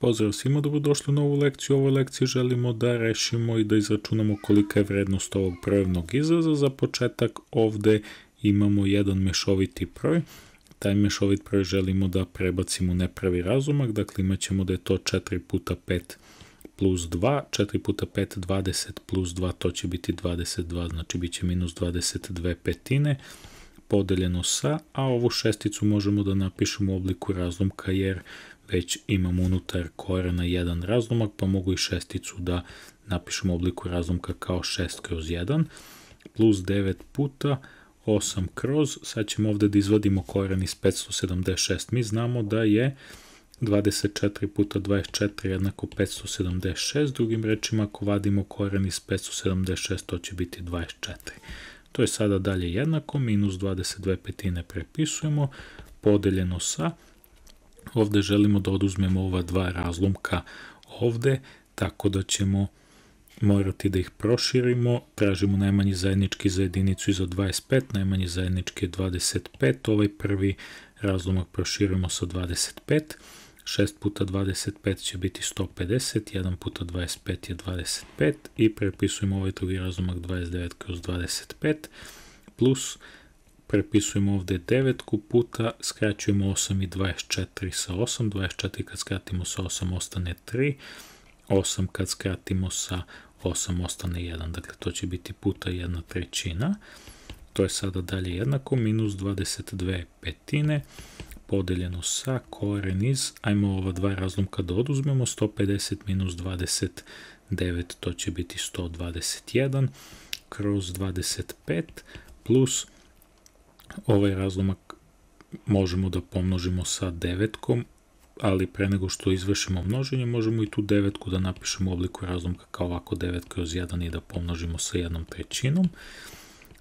Pozdrav svima, dobrodošli u novu lekciju. U ovoj lekciji želimo da rešimo i da izračunamo kolika je vrednost ovog brojevnog izraza. Za početak ovde imamo jedan mešoviti broj. Taj mešovit broj želimo da prebacimo u nepravi razumak, dakle imat ćemo da je to 4 puta 5 plus 2, 4 puta 5 20 plus 2, to će biti 22, znači bit će minus 22 petine podeljeno sa, a ovu šesticu možemo da napišemo u obliku razlomka jer već imam unutar korena jedan razlomak, pa mogu i šesticu da napišem u obliku razlomka kao 6 kroz 1, plus 9 puta 8 kroz, sad ćemo ovde da izvadimo koren iz 576. Mi znamo da je 24 puta 24 jednako 576, drugim rečima ako vadimo koren iz 576 to će biti 24. To je sada dalje jednako, minus 22 petine prepisujemo, podeljeno sa Ovde želimo da oduzmemo ova dva razlomka ovde, tako da ćemo morati da ih proširimo, tražimo najmanji zajednički za jedinicu i za 25, najmanji zajednički je 25, ovaj prvi razlomak proširimo sa 25, 6 puta 25 će biti 150, 1 puta 25 je 25 i prepisujemo ovaj drugi razlomak 29 kroz 25 plus 25 prepisujemo ovde 9 puta, skraćujemo 8 i 24 sa 8, 24 kad skratimo sa 8 ostane 3, 8 kad skratimo sa 8 ostane 1, dakle to će biti puta 1 trećina, to je sada dalje jednako, minus 22 petine, podeljeno sa koren iz, ajmo ova dva razlomka da oduzmemo, 150 minus 29, to će biti 121, kroz 25, plus 25, ovaj razlomak možemo da pomnožimo sa devetkom, ali pre nego što izvršimo množenje, možemo i tu devetku da napišemo u obliku razlomka kao ovako devet kroz 1 i da pomnožimo sa 1 trećinom.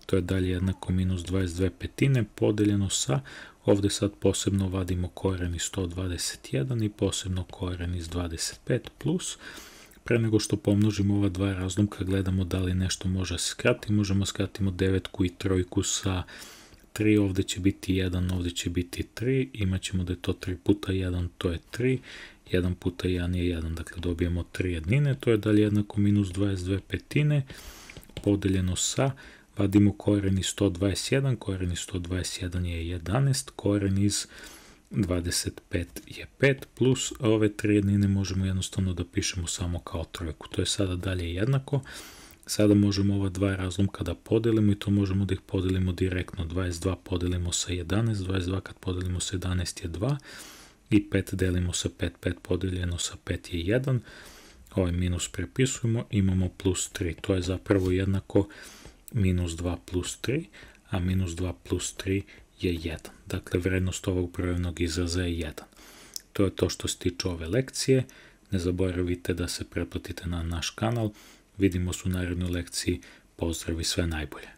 To je dalje jednako minus 22 petine podeljeno sa, ovde sad posebno vadimo koren iz 121 i posebno koren iz 25 plus, pre nego što pomnožimo ova dva razlomka gledamo da li nešto može da skrati, možemo da skratimo devetku i trojku sa 1 3, ovde će biti 1, ovde će biti 3, imat ćemo da je to 3 puta 1, to je 3, 1 puta 1 je 1, dakle dobijemo 3 jednine, to je dalje jednako minus 22 petine, podeljeno sa, vadimo koren iz 121, koren iz 121 je 11, koren iz 25 je 5, plus ove 3 jednine možemo jednostavno da pišemo samo kao trojku, to je sada dalje jednako, Sada možemo ova dva razlomka da podelimo i to možemo da ih podelimo direktno. 22 podelimo sa 11, 22 kad podelimo sa 11 je 2 i 5 delimo sa 5, 5 podeljeno sa 5 je 1. Ovaj minus prepisujemo, imamo plus 3. To je zapravo jednako minus 2 plus 3, a minus 2 plus 3 je 1. Dakle, vrednost ovog brojevnog izraza je 1. To je to što se tiče ove lekcije. Ne zaboravite da se pretplatite na naš kanal Vidimo se u narednoj lekciji. Pozdrav i sve najbolje.